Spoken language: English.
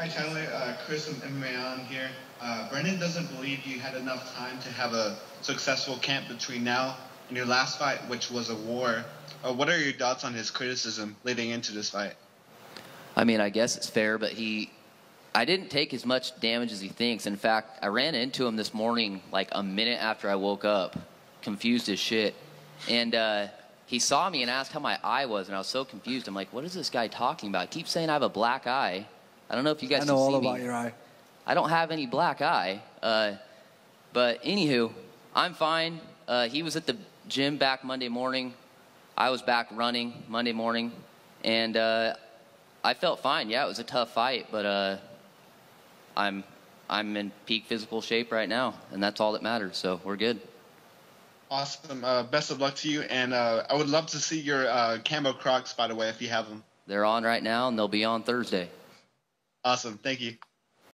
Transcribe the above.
Hi Tyler, uh, Chris from MMA On here. Uh, Brendan doesn't believe you had enough time to have a successful camp between now and your last fight, which was a war. Uh, what are your thoughts on his criticism leading into this fight? I mean, I guess it's fair, but he, I didn't take as much damage as he thinks. In fact, I ran into him this morning, like a minute after I woke up, confused as shit, and. Uh, he saw me and asked how my eye was, and I was so confused. I'm like, what is this guy talking about? Keep saying I have a black eye, I don't know if you guys I know all about me. your eye. I don't have any black eye. Uh, but anywho, I'm fine. Uh, he was at the gym back Monday morning. I was back running Monday morning, and uh, I felt fine. Yeah, it was a tough fight, but uh, I'm I'm in peak physical shape right now, and that's all that matters. So we're good. Awesome. Uh, best of luck to you, and uh, I would love to see your uh, camo Crocs, by the way, if you have them. They're on right now, and they'll be on Thursday. Awesome. Thank you.